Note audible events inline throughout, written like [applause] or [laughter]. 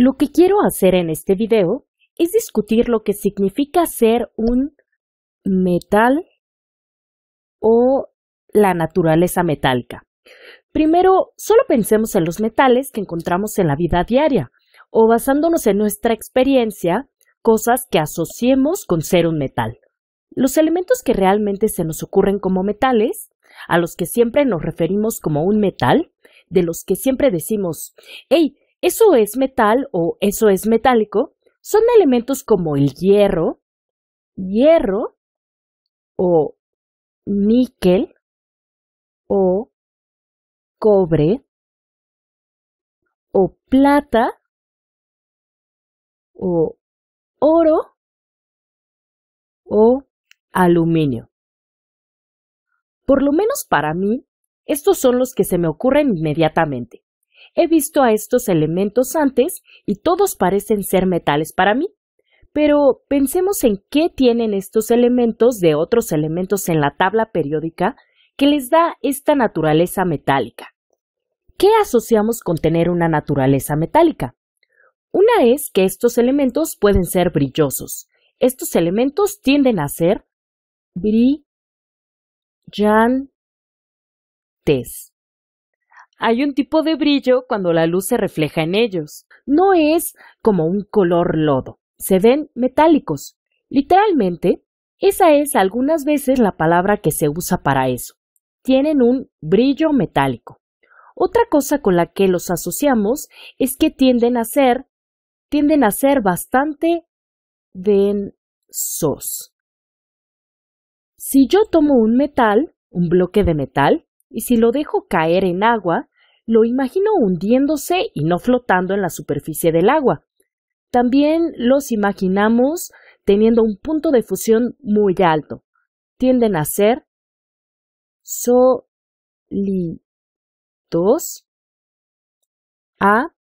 Lo que quiero hacer en este video es discutir lo que significa ser un metal o la naturaleza metálica. Primero, solo pensemos en los metales que encontramos en la vida diaria o basándonos en nuestra experiencia, cosas que asociemos con ser un metal. Los elementos que realmente se nos ocurren como metales, a los que siempre nos referimos como un metal, de los que siempre decimos, hey, eso es metal o eso es metálico son elementos como el hierro, hierro o níquel o cobre o plata o oro o aluminio. Por lo menos para mí, estos son los que se me ocurren inmediatamente. He visto a estos elementos antes y todos parecen ser metales para mí. Pero pensemos en qué tienen estos elementos de otros elementos en la tabla periódica que les da esta naturaleza metálica. ¿Qué asociamos con tener una naturaleza metálica? Una es que estos elementos pueden ser brillosos. Estos elementos tienden a ser brillantes. Hay un tipo de brillo cuando la luz se refleja en ellos. No es como un color lodo. Se ven metálicos. Literalmente, esa es algunas veces la palabra que se usa para eso. Tienen un brillo metálico. Otra cosa con la que los asociamos es que tienden a ser tienden a ser bastante densos. Si yo tomo un metal, un bloque de metal, y si lo dejo caer en agua, lo imagino hundiéndose y no flotando en la superficie del agua. También los imaginamos teniendo un punto de fusión muy alto. Tienden a ser solitos a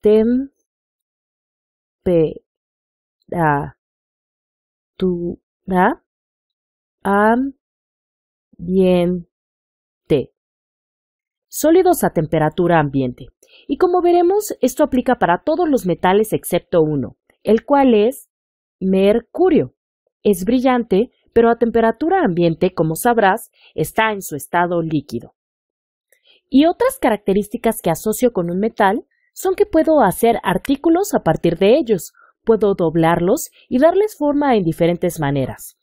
temperatura bien sólidos a temperatura ambiente. Y como veremos, esto aplica para todos los metales excepto uno, el cual es mercurio. Es brillante, pero a temperatura ambiente, como sabrás, está en su estado líquido. Y otras características que asocio con un metal son que puedo hacer artículos a partir de ellos, puedo doblarlos y darles forma en diferentes maneras.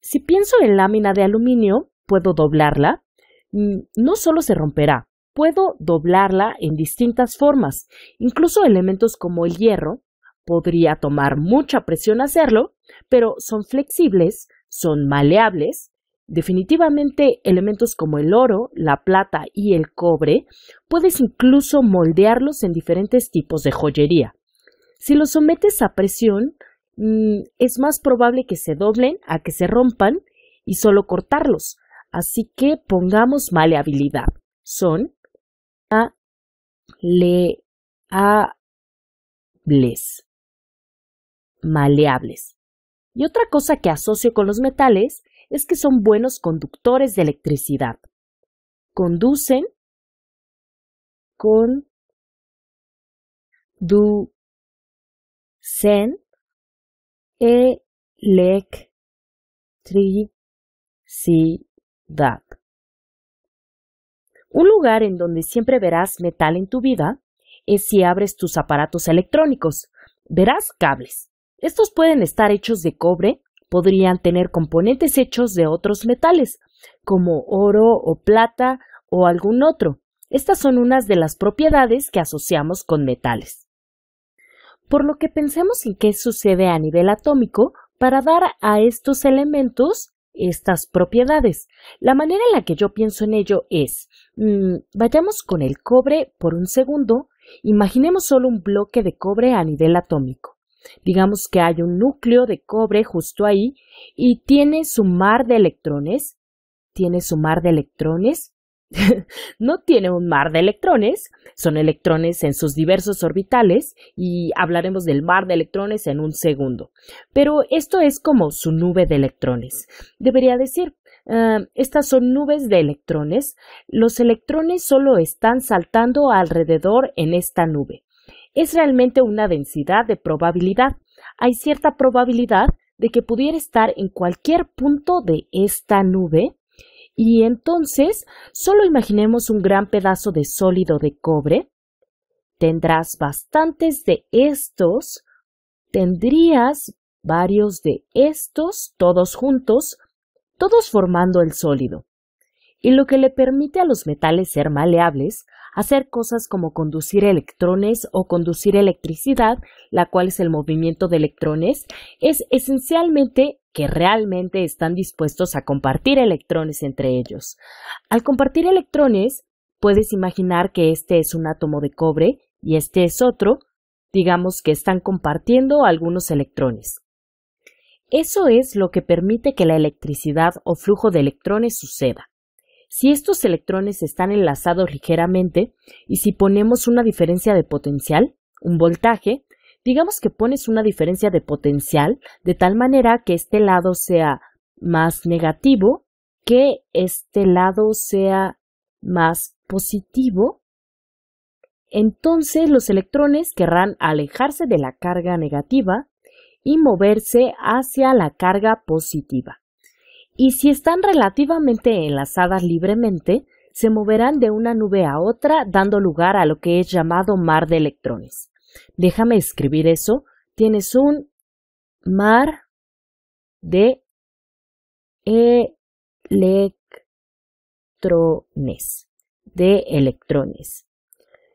Si pienso en lámina de aluminio, puedo doblarla, mm, no solo se romperá, puedo doblarla en distintas formas. Incluso elementos como el hierro podría tomar mucha presión hacerlo, pero son flexibles, son maleables. Definitivamente elementos como el oro, la plata y el cobre puedes incluso moldearlos en diferentes tipos de joyería. Si los sometes a presión, mm, es más probable que se doblen a que se rompan y solo cortarlos. Así que pongamos maleabilidad. Son maleables. Maleables. Y otra cosa que asocio con los metales es que son buenos conductores de electricidad. Conducen con du sen electricidad. Un lugar en donde siempre verás metal en tu vida es si abres tus aparatos electrónicos. Verás cables. Estos pueden estar hechos de cobre, podrían tener componentes hechos de otros metales, como oro o plata o algún otro. Estas son unas de las propiedades que asociamos con metales. Por lo que pensemos en qué sucede a nivel atómico para dar a estos elementos estas propiedades. La manera en la que yo pienso en ello es, mm, vayamos con el cobre por un segundo, imaginemos solo un bloque de cobre a nivel atómico. Digamos que hay un núcleo de cobre justo ahí y tiene su mar de electrones, tiene su mar de electrones [laughs] no tiene un mar de electrones, son electrones en sus diversos orbitales y hablaremos del mar de electrones en un segundo. Pero esto es como su nube de electrones. Debería decir, eh, estas son nubes de electrones, los electrones solo están saltando alrededor en esta nube. Es realmente una densidad de probabilidad. Hay cierta probabilidad de que pudiera estar en cualquier punto de esta nube y entonces, solo imaginemos un gran pedazo de sólido de cobre. Tendrás bastantes de estos. Tendrías varios de estos, todos juntos, todos formando el sólido. Y lo que le permite a los metales ser maleables, hacer cosas como conducir electrones o conducir electricidad, la cual es el movimiento de electrones, es esencialmente que realmente están dispuestos a compartir electrones entre ellos. Al compartir electrones, puedes imaginar que este es un átomo de cobre y este es otro, digamos que están compartiendo algunos electrones. Eso es lo que permite que la electricidad o flujo de electrones suceda. Si estos electrones están enlazados ligeramente y si ponemos una diferencia de potencial, un voltaje, Digamos que pones una diferencia de potencial de tal manera que este lado sea más negativo, que este lado sea más positivo. Entonces los electrones querrán alejarse de la carga negativa y moverse hacia la carga positiva. Y si están relativamente enlazadas libremente, se moverán de una nube a otra dando lugar a lo que es llamado mar de electrones. Déjame escribir eso. Tienes un mar de electrones, de electrones.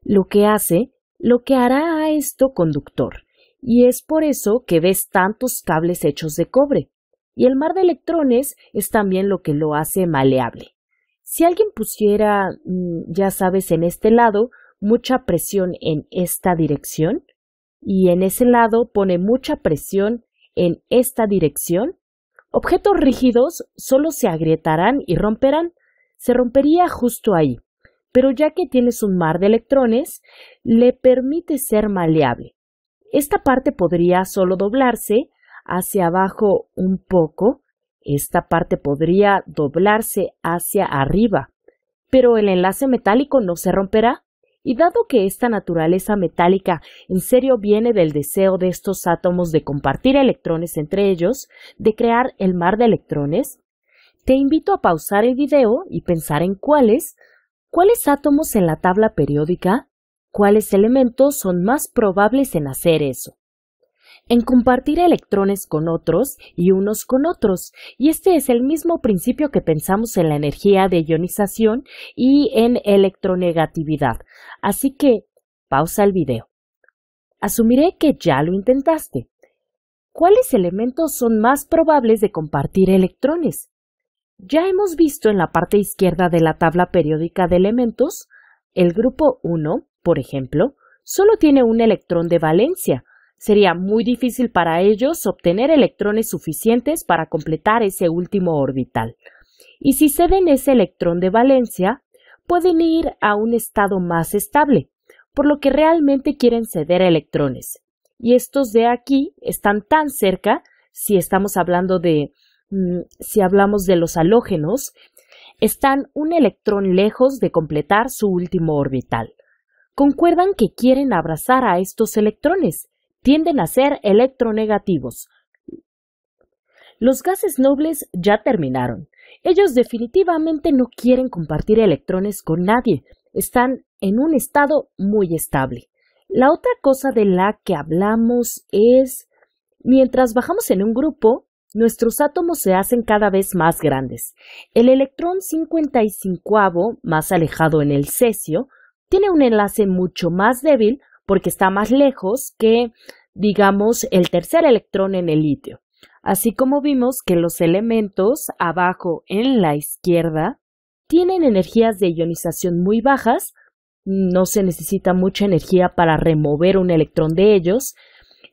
Lo que hace, lo que hará a esto conductor, y es por eso que ves tantos cables hechos de cobre. Y el mar de electrones es también lo que lo hace maleable. Si alguien pusiera, mm, ya sabes, en este lado, mucha presión en esta dirección y en ese lado pone mucha presión en esta dirección, objetos rígidos solo se agrietarán y romperán. Se rompería justo ahí. Pero ya que tienes un mar de electrones, le permite ser maleable. Esta parte podría solo doblarse hacia abajo un poco, esta parte podría doblarse hacia arriba, pero el enlace metálico no se romperá y dado que esta naturaleza metálica en serio viene del deseo de estos átomos de compartir electrones entre ellos, de crear el mar de electrones, te invito a pausar el video y pensar en cuáles, cuáles átomos en la tabla periódica, cuáles elementos son más probables en hacer eso en compartir electrones con otros y unos con otros, y este es el mismo principio que pensamos en la energía de ionización y en electronegatividad. Así que, pausa el video. Asumiré que ya lo intentaste. ¿Cuáles elementos son más probables de compartir electrones? Ya hemos visto en la parte izquierda de la tabla periódica de elementos, el grupo 1, por ejemplo, solo tiene un electrón de valencia, Sería muy difícil para ellos obtener electrones suficientes para completar ese último orbital. Y si ceden ese electrón de valencia, pueden ir a un estado más estable, por lo que realmente quieren ceder electrones. Y estos de aquí están tan cerca, si estamos hablando de mm, si hablamos de los halógenos, están un electrón lejos de completar su último orbital. Concuerdan que quieren abrazar a estos electrones, tienden a ser electronegativos. Los gases nobles ya terminaron. Ellos definitivamente no quieren compartir electrones con nadie. Están en un estado muy estable. La otra cosa de la que hablamos es, mientras bajamos en un grupo, nuestros átomos se hacen cada vez más grandes. El electrón 55 más alejado en el cesio tiene un enlace mucho más débil porque está más lejos que, digamos, el tercer electrón en el litio. Así como vimos que los elementos abajo en la izquierda tienen energías de ionización muy bajas, no se necesita mucha energía para remover un electrón de ellos.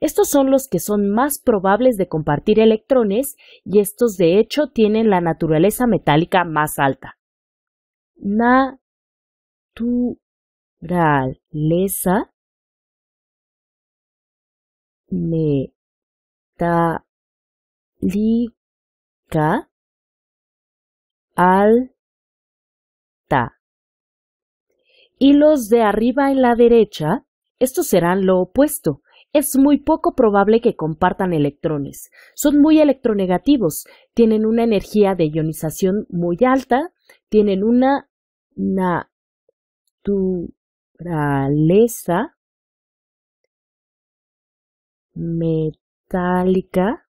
Estos son los que son más probables de compartir electrones y estos de hecho tienen la naturaleza metálica más alta. Naturaleza al alta. Y los de arriba en la derecha, estos serán lo opuesto. Es muy poco probable que compartan electrones. Son muy electronegativos, tienen una energía de ionización muy alta, tienen una naturaleza metálica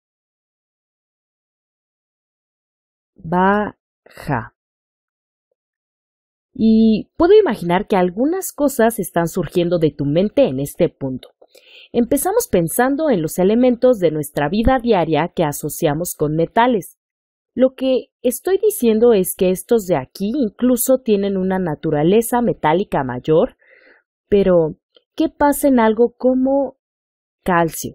baja. Y puedo imaginar que algunas cosas están surgiendo de tu mente en este punto. Empezamos pensando en los elementos de nuestra vida diaria que asociamos con metales. Lo que estoy diciendo es que estos de aquí incluso tienen una naturaleza metálica mayor, pero ¿qué pasa en algo como calcio.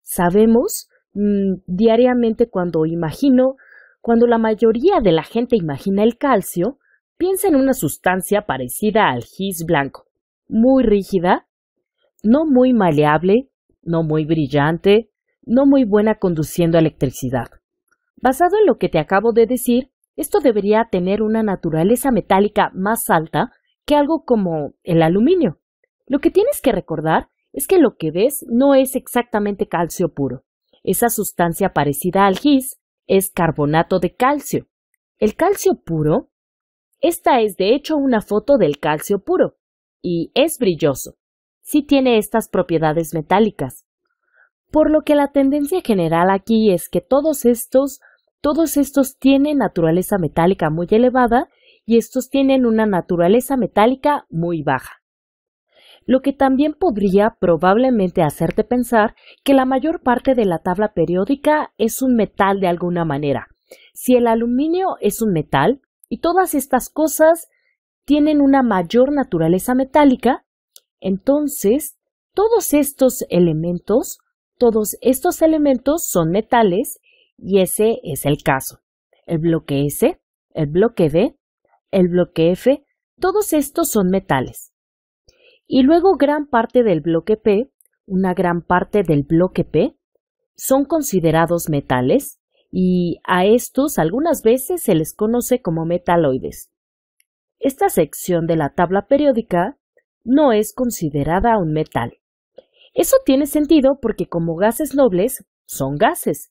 Sabemos mm, diariamente cuando imagino, cuando la mayoría de la gente imagina el calcio, piensa en una sustancia parecida al gis blanco, muy rígida, no muy maleable, no muy brillante, no muy buena conduciendo electricidad. Basado en lo que te acabo de decir, esto debería tener una naturaleza metálica más alta que algo como el aluminio. Lo que tienes que recordar es que lo que ves no es exactamente calcio puro. Esa sustancia parecida al gis es carbonato de calcio. El calcio puro. Esta es de hecho una foto del calcio puro, y es brilloso. Sí tiene estas propiedades metálicas. Por lo que la tendencia general aquí es que todos estos, todos estos tienen naturaleza metálica muy elevada y estos tienen una naturaleza metálica muy baja lo que también podría probablemente hacerte pensar que la mayor parte de la tabla periódica es un metal de alguna manera. Si el aluminio es un metal y todas estas cosas tienen una mayor naturaleza metálica, entonces todos estos elementos, todos estos elementos son metales y ese es el caso. El bloque S, el bloque D, el bloque F, todos estos son metales. Y luego gran parte del bloque P, una gran parte del bloque P, son considerados metales y a estos algunas veces se les conoce como metaloides. Esta sección de la tabla periódica no es considerada un metal. Eso tiene sentido porque como gases nobles son gases.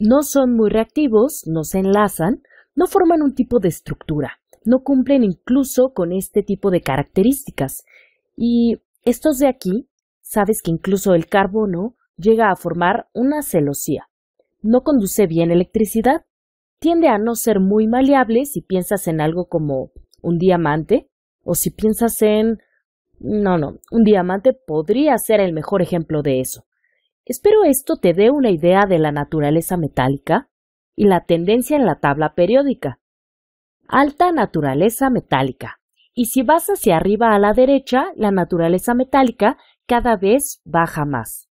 No son muy reactivos, no se enlazan, no forman un tipo de estructura, no cumplen incluso con este tipo de características. Y estos de aquí, sabes que incluso el carbono llega a formar una celosía. No conduce bien electricidad, tiende a no ser muy maleable si piensas en algo como un diamante o si piensas en... No, no, un diamante podría ser el mejor ejemplo de eso. Espero esto te dé una idea de la naturaleza metálica y la tendencia en la tabla periódica. Alta naturaleza metálica y si vas hacia arriba a la derecha, la naturaleza metálica cada vez baja más.